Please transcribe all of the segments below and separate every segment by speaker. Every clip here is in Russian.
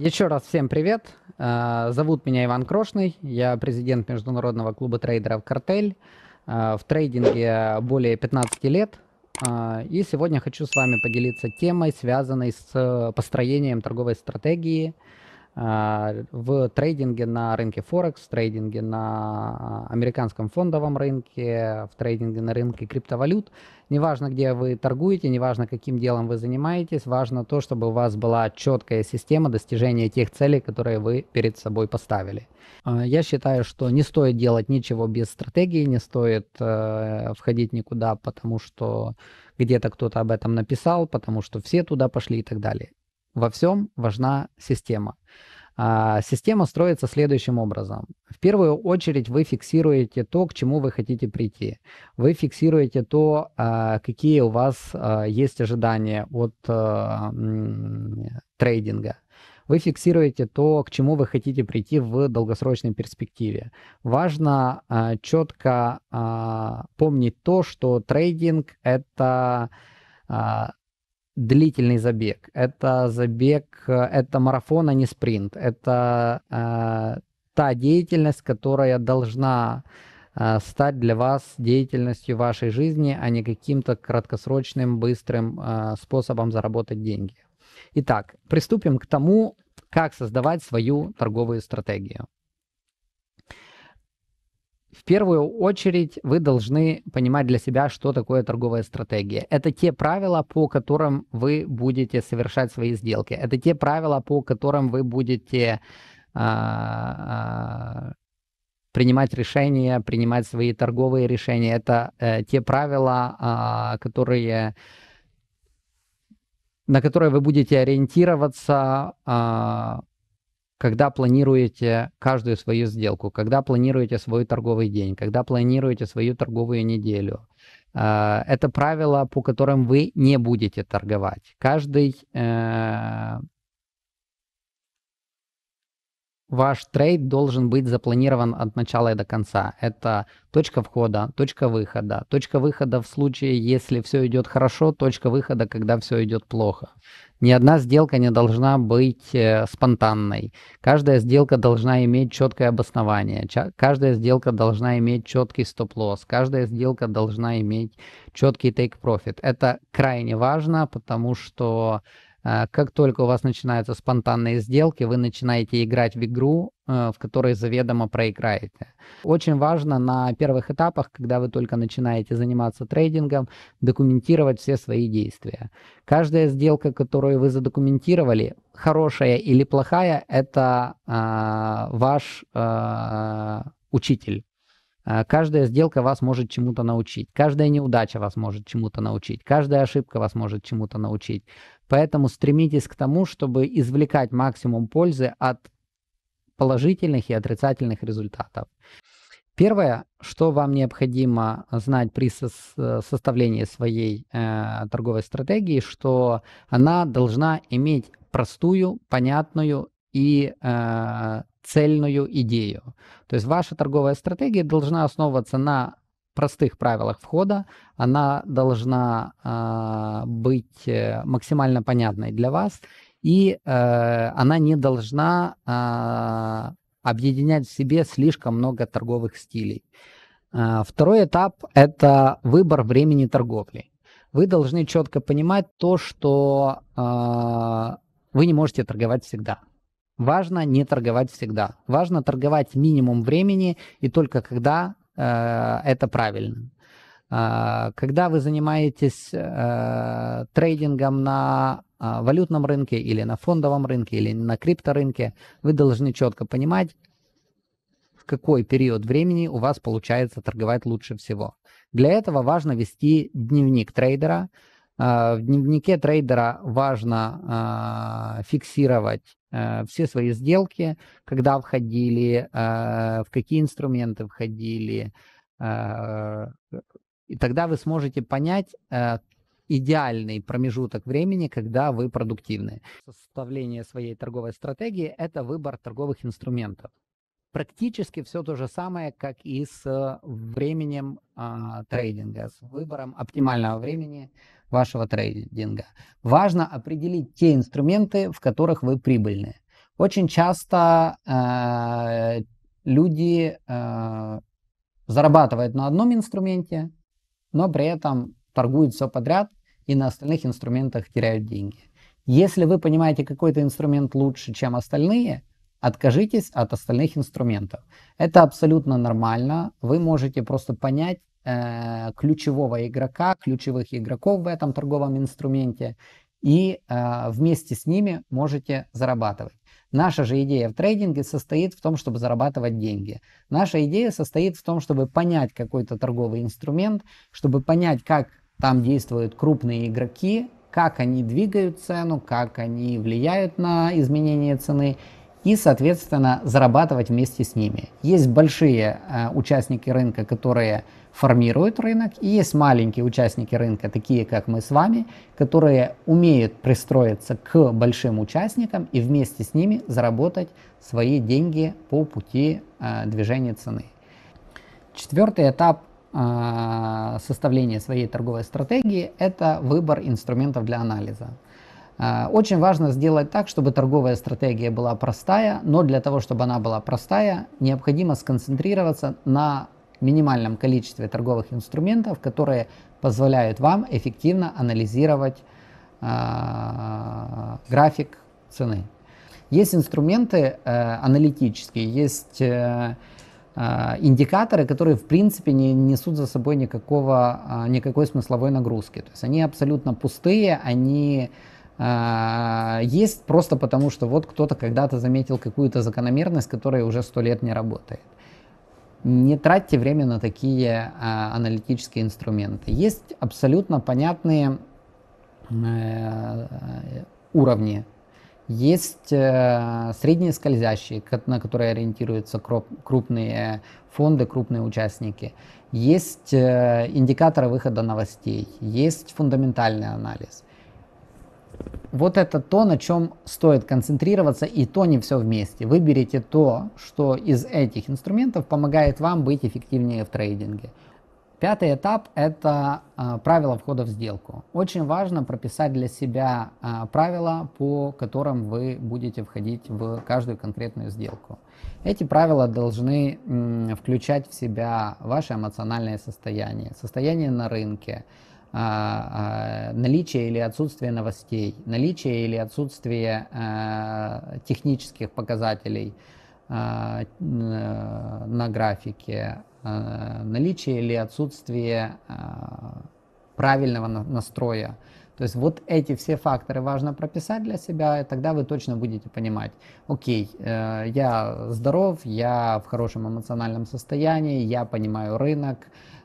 Speaker 1: Еще раз всем привет. Э, зовут меня Иван Крошный. Я президент Международного клуба трейдеров «Картель». Э, в трейдинге более 15 лет. Э, и сегодня хочу с вами поделиться темой, связанной с построением торговой стратегии – а, в трейдинге на рынке Форекс, в трейдинге на а, американском фондовом рынке, в трейдинге на рынке криптовалют. Неважно, где вы торгуете, неважно, каким делом вы занимаетесь, важно то, чтобы у вас была четкая система достижения тех целей, которые вы перед собой поставили. А, я считаю, что не стоит делать ничего без стратегии, не стоит э, входить никуда, потому что где-то кто-то об этом написал, потому что все туда пошли и так далее во всем важна система. А, система строится следующим образом. В первую очередь вы фиксируете то, к чему вы хотите прийти. Вы фиксируете то, а, какие у вас а, есть ожидания от а, трейдинга вы фиксируете то, к чему вы хотите прийти в долгосрочной перспективе. Важно э, четко э, помнить то, что трейдинг это длительный забег. Это забег, э, это марафон, а не спринт. Это э, та деятельность, которая должна э, стать для вас деятельностью вашей жизни, а не каким-то краткосрочным, быстрым э, способом заработать деньги. Итак, приступим к тому, как создавать свою торговую стратегию. В первую очередь вы должны понимать для себя, что такое торговая стратегия. Это те правила, по которым вы будете совершать свои сделки. Это те правила, по которым вы будете а, а, принимать решения, принимать свои торговые решения. Это э, те правила, э, которые на которые вы будете ориентироваться, э, когда планируете каждую свою сделку, когда планируете свой торговый день, когда планируете свою торговую неделю. А, это правило, по которым вы не будете торговать. Каждый э, ваш трейд должен быть запланирован от начала и до конца. Это точка входа, точка выхода. Точка выхода в случае, если все идет хорошо, точка выхода, когда все идет плохо. Ни одна сделка не должна быть э, спонтанной. Каждая сделка должна иметь четкое обоснование. Каждая сделка должна иметь четкий стоп-лосс. Каждая сделка должна иметь четкий take-profit. Это крайне важно, потому что а, как только у вас начинаются спонтанные сделки, вы начинаете играть в игру, э, в которой заведомо проиграете. Очень важно на первых этапах, когда вы только начинаете заниматься трейдингом, документировать все свои действия. Каждая сделка, которую вы задокументировали, хорошая или плохая, это э, ваш э, учитель. А, каждая сделка вас может чему-то научить. Каждая неудача вас может чему-то научить. Каждая ошибка вас может чему-то научить. Поэтому стремитесь к тому, чтобы извлекать максимум пользы от положительных и отрицательных результатов. Первое, что вам необходимо знать при составлении своей э, торговой стратегии, что она должна иметь простую, понятную и э, цельную идею. То есть ваша торговая стратегия должна основываться на простых правилах входа, она должна а, э, быть максимально понятной для вас, и э, она не должна э, объединять в себе слишком много торговых стилей. А, второй этап – это выбор времени торговли. Вы должны четко понимать то, что э, вы не можете торговать всегда. Важно не торговать всегда. Важно торговать минимум времени и только когда э, это правильно. Э, когда вы занимаетесь э, трейдингом на э, валютном рынке или на фондовом рынке или на крипторынке, вы должны четко понимать, в какой период времени у вас получается торговать лучше всего. Для этого важно вести дневник трейдера, а, в дневнике трейдера важно а, фиксировать э, все свои сделки, когда входили, э, в какие инструменты входили. Э, и тогда вы сможете понять идеальный промежуток времени, когда вы продуктивны. Составление своей торговой стратегии – это выбор торговых инструментов. Практически все то же самое, как и с временем а, трейдинга, с выбором оптимального времени – вашего трейдинга. Важно определить те инструменты, в которых вы прибыльны. Очень часто э, люди э, зарабатывают на одном инструменте, но при этом торгуют все подряд и на остальных инструментах теряют деньги. Если вы понимаете какой-то инструмент лучше, чем остальные, откажитесь от остальных инструментов. Это абсолютно нормально. Вы можете просто понять, Э, ключевого игрока, ключевых игроков в этом торговом инструменте и э, вместе с ними можете зарабатывать. Наша же идея в трейдинге состоит в том, чтобы зарабатывать деньги. Наша идея состоит в том, чтобы понять какой-то торговый инструмент, чтобы понять, как там действуют крупные игроки, как они двигают цену, как они влияют на изменение цены и, соответственно, зарабатывать вместе с ними. Есть большие э, участники рынка, которые формируют рынок, и есть маленькие участники рынка, такие как мы с вами, которые умеют пристроиться к большим участникам и вместе с ними заработать свои деньги по пути э, движения цены. Четвертый этап э, составления своей торговой стратегии – это выбор инструментов для анализа. А, очень важно сделать так, чтобы торговая стратегия была простая, но для того, чтобы она была простая, необходимо сконцентрироваться на минимальном количестве торговых инструментов, которые позволяют вам эффективно анализировать э, график цены. Есть инструменты э, аналитические, есть э, э, индикаторы, которые в принципе не несут за собой никакого, а, никакой смысловой нагрузки. То есть они абсолютно пустые, они а, есть просто потому, что вот кто-то когда-то заметил какую-то закономерность, которая уже сто лет не работает. Не тратьте время на такие а, аналитические инструменты. Есть абсолютно понятные э, уровни. Есть э, средние скользящие, на которые ориентируются крупные фонды, крупные участники. Есть э, индикаторы выхода новостей. Есть фундаментальный анализ. Вот это то, на чем стоит концентрироваться, и то не все вместе. Выберите то, что из этих инструментов помогает вам быть эффективнее в трейдинге. Пятый этап – это э, правила входа в сделку. Очень важно прописать для себя э, правила, по которым вы будете входить в каждую конкретную сделку. Эти правила должны э, включать в себя ваше эмоциональное состояние, состояние на рынке, а, а, наличие или отсутствие новостей, наличие или отсутствие а, технических показателей а, на графике, а, наличие или отсутствие правильного настроя. То есть вот эти все факторы важно прописать для себя, и тогда вы точно будете понимать, окей, э, я здоров, я в хорошем эмоциональном состоянии, я понимаю рынок,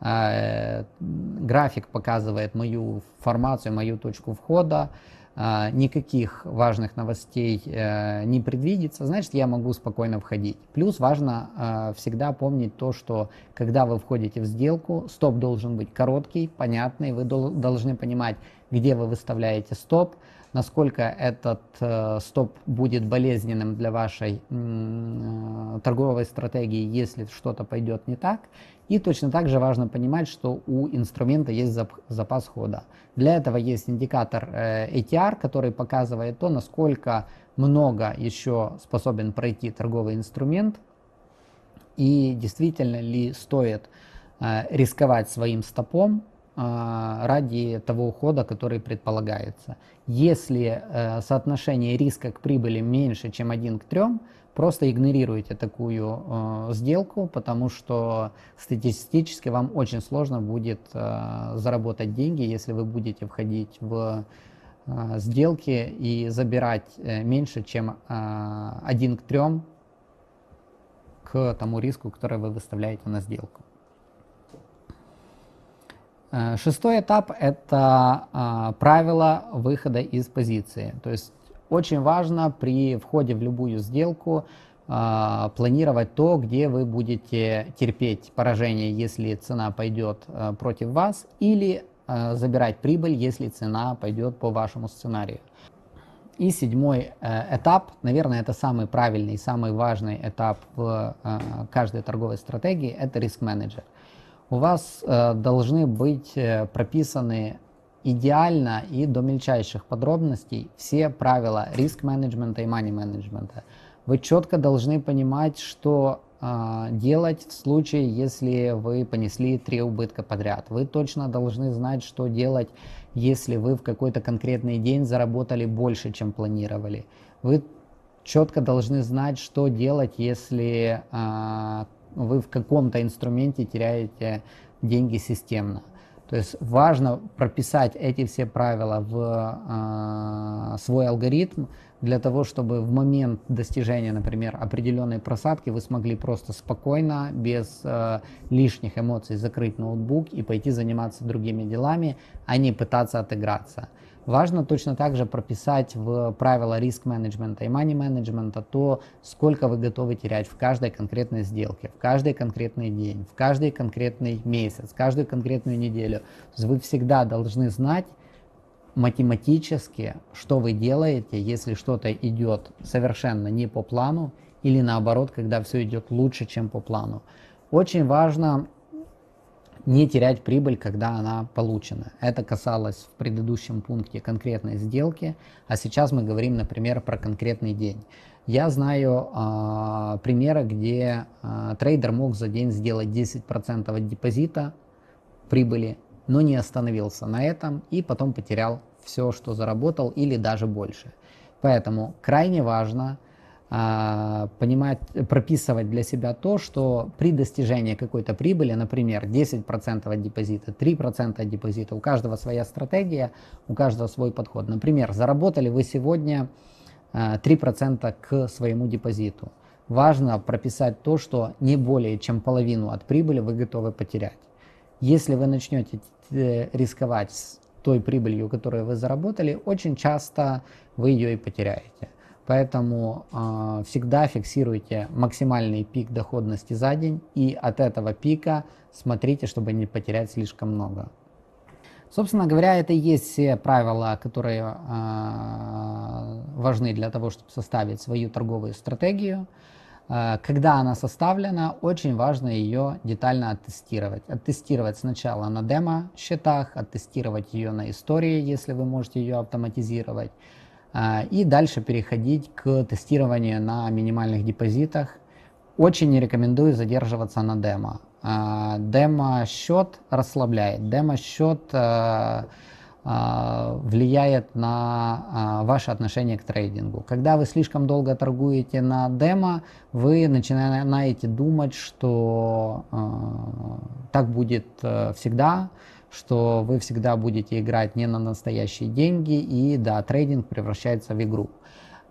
Speaker 1: Э, график показывает мою формацию, мою точку входа. Э, никаких важных новостей э, не предвидится, значит, я могу спокойно входить. Плюс важно всегда помнить то, что когда вы входите в сделку, стоп должен быть короткий, понятный, вы должны понимать, где вы выставляете стоп, насколько этот стоп будет болезненным для вашей торговой стратегии, если что-то пойдет не так, и точно так же важно понимать, что у инструмента есть запас хода. Для этого есть индикатор э, ATR, который показывает то, насколько много еще способен пройти торговый инструмент и действительно ли стоит э, рисковать своим стопом э, ради того ухода, который предполагается. Если соотношение риска к прибыли меньше, чем 1 к 3, просто игнорируете такую э, сделку, потому что статистически вам очень сложно будет э, заработать деньги, если вы будете входить в э, сделки и забирать э, меньше, чем э, к трем к тому риску, который вы выставляете на сделку. Э, шестой этап – это а, э, правило выхода из позиции. То есть очень важно при входе в любую сделку э, планировать то, где вы будете терпеть поражение, если цена пойдет э, против вас, или э, забирать прибыль, если цена пойдет по вашему сценарию. И седьмой э, этап, наверное, это самый правильный, и самый важный этап в э, каждой торговой стратегии, это риск-менеджер. У вас э, должны быть э, прописаны идеально и до мельчайших подробностей все правила риск-менеджмента и мани-менеджмента. Вы четко должны понимать, что э, делать в случае, если вы понесли три убытка подряд. Вы точно должны знать, что делать, если вы в какой-то конкретный день заработали больше, чем планировали. Вы четко должны знать, что делать, если э, вы в каком-то инструменте теряете деньги системно. Э, то есть важно прописать эти все правила в э, свой алгоритм для того, чтобы в момент достижения, например, определенной просадки вы смогли просто спокойно, без э, лишних эмоций закрыть ноутбук и пойти заниматься другими делами, а не пытаться отыграться. Важно точно так же прописать в правила риск-менеджмента и мани-менеджмента то, сколько вы готовы терять в каждой конкретной сделке, в каждый конкретный день, в каждый конкретный месяц, каждую конкретную неделю. То есть вы всегда должны знать математически, что вы делаете, если что-то идет совершенно не по плану или наоборот, когда все идет лучше, чем по плану. Очень важно не терять прибыль, когда она получена. Это касалось в предыдущем пункте конкретной сделки, а сейчас мы говорим, например, про конкретный день. Я знаю э, примеры, где э, трейдер мог за день сделать 10% от депозита прибыли, но не остановился на этом и потом потерял все, что заработал или даже больше. Поэтому крайне важно а, понимать, прописывать для себя то, что при достижении какой-то прибыли, например, 10% от депозита, 3% от депозита, у каждого своя стратегия, у каждого свой подход. Например, заработали вы сегодня 3% а, к своему депозиту. Важно прописать то, что не более чем половину от прибыли вы готовы потерять. Если вы начнете э, рисковать с той прибылью, которую вы заработали, очень часто вы ее и потеряете. Поэтому э, всегда фиксируйте максимальный пик доходности за день и от этого пика смотрите, чтобы не потерять слишком много. Собственно говоря, это и есть все правила, которые э, важны для того, чтобы составить свою торговую стратегию. Э, когда она составлена, очень важно ее детально оттестировать. Оттестировать сначала на демо-счетах, оттестировать ее на истории, если вы можете ее автоматизировать а, и дальше переходить к тестированию на минимальных депозитах. Очень не рекомендую задерживаться на демо. А, демо-счет расслабляет, демо-счет э, э, влияет на э, ваше отношение к трейдингу. Когда вы слишком долго торгуете на демо, вы начинаете думать, что так будет всегда, что вы всегда будете играть не на настоящие деньги, и да, трейдинг превращается в игру.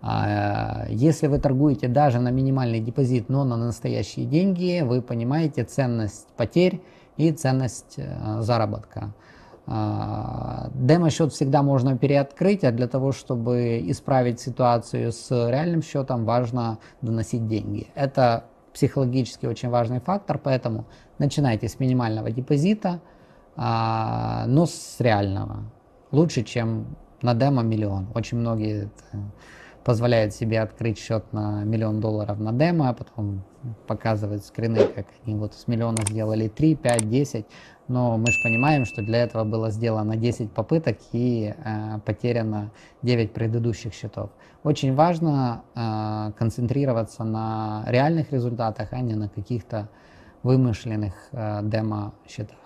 Speaker 1: А, если вы торгуете даже на минимальный депозит, но на настоящие деньги, вы понимаете ценность потерь и ценность э, заработка. А, Демо-счет всегда можно переоткрыть, а для того, чтобы исправить ситуацию с реальным счетом, важно доносить деньги. Это психологически очень важный фактор, поэтому начинайте с минимального депозита – а, но ну, с реального. Лучше, чем на демо миллион. Очень многие позволяют себе открыть счет на миллион долларов на демо, а потом показывают скрины, как они вот с миллиона сделали 3, 5, 10. Но мы же понимаем, что для этого было сделано 10 попыток и э, потеряно 9 предыдущих счетов. Очень важно э, концентрироваться на реальных результатах, а не на каких-то вымышленных э, демо-счетах.